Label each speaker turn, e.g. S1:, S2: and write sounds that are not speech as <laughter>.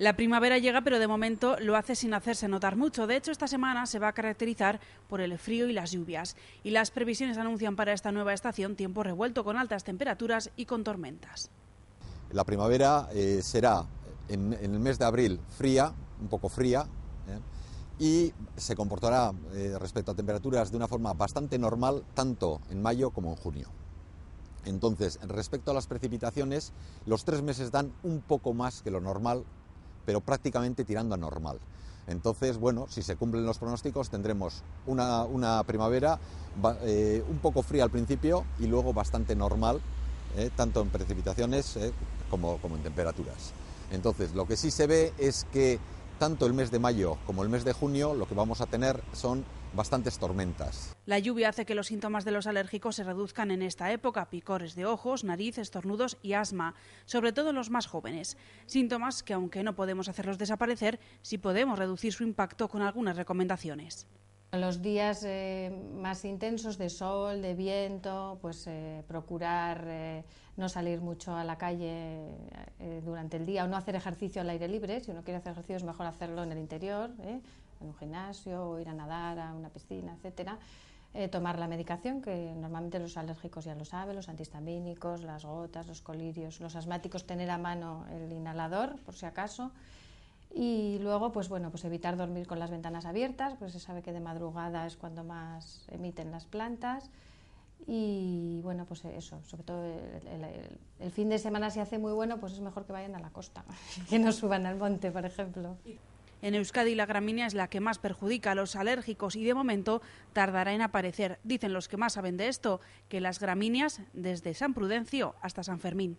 S1: La primavera llega, pero de momento lo hace sin hacerse notar mucho. De hecho, esta semana se va a caracterizar por el frío y las lluvias. Y las previsiones anuncian para esta nueva estación tiempo revuelto con altas temperaturas y con tormentas.
S2: La primavera eh, será en, el mes de abril fría, un poco fría, eh, y se comportará eh, respecto a temperaturas de una forma bastante normal tanto en mayo como en junio. Entonces, respecto a las precipitaciones, los tres meses dan un poco más que lo normal pero prácticamente tirando a normal. Entonces, bueno, si se cumplen los pronósticos, tendremos una, primavera eh, un poco fría al principio y luego bastante normal, eh, tanto en precipitaciones eh, como, como en temperaturas. Entonces, lo que sí se ve es que tanto el mes de mayo como el mes de junio lo que vamos a tener son bastantes tormentas.
S1: La lluvia hace que los síntomas de los alérgicos se reduzcan en esta época, picores de ojos, nariz, estornudos y asma, sobre todo en los más jóvenes. Síntomas que, aunque no podemos hacerlos desaparecer, sí podemos reducir su impacto con algunas recomendaciones.
S3: Los días eh, más intensos de sol, de viento, pues eh, procurar eh, no salir mucho a la calle durante el día o no hacer ejercicio al aire libre. Si uno quiere hacer ejercicio es mejor hacerlo en el interior, en un gimnasio, o ir a nadar a una piscina, etcétera. Eh, tomar la medicación, que normalmente los alérgicos ya lo saben, los antihistamínicos, las gotas, los colirios, los asmáticos, tener a mano el inhalador, por si acaso. Y luego, pues bueno, pues evitar dormir con las ventanas abiertas, pues se sabe que de madrugada es cuando más emiten las plantas. Y bueno, pues eso, sobre todo el, el fin de semana si hace muy bueno, pues es mejor que vayan a la costa, <laughs> que no suban
S1: al monte, por ejemplo. En Euskadi la gramínea es la que más perjudica a los alérgicos y de momento tardará en aparecer. Dicen los que más saben de esto que las gramíneas desde San Prudencio hasta San Fermín.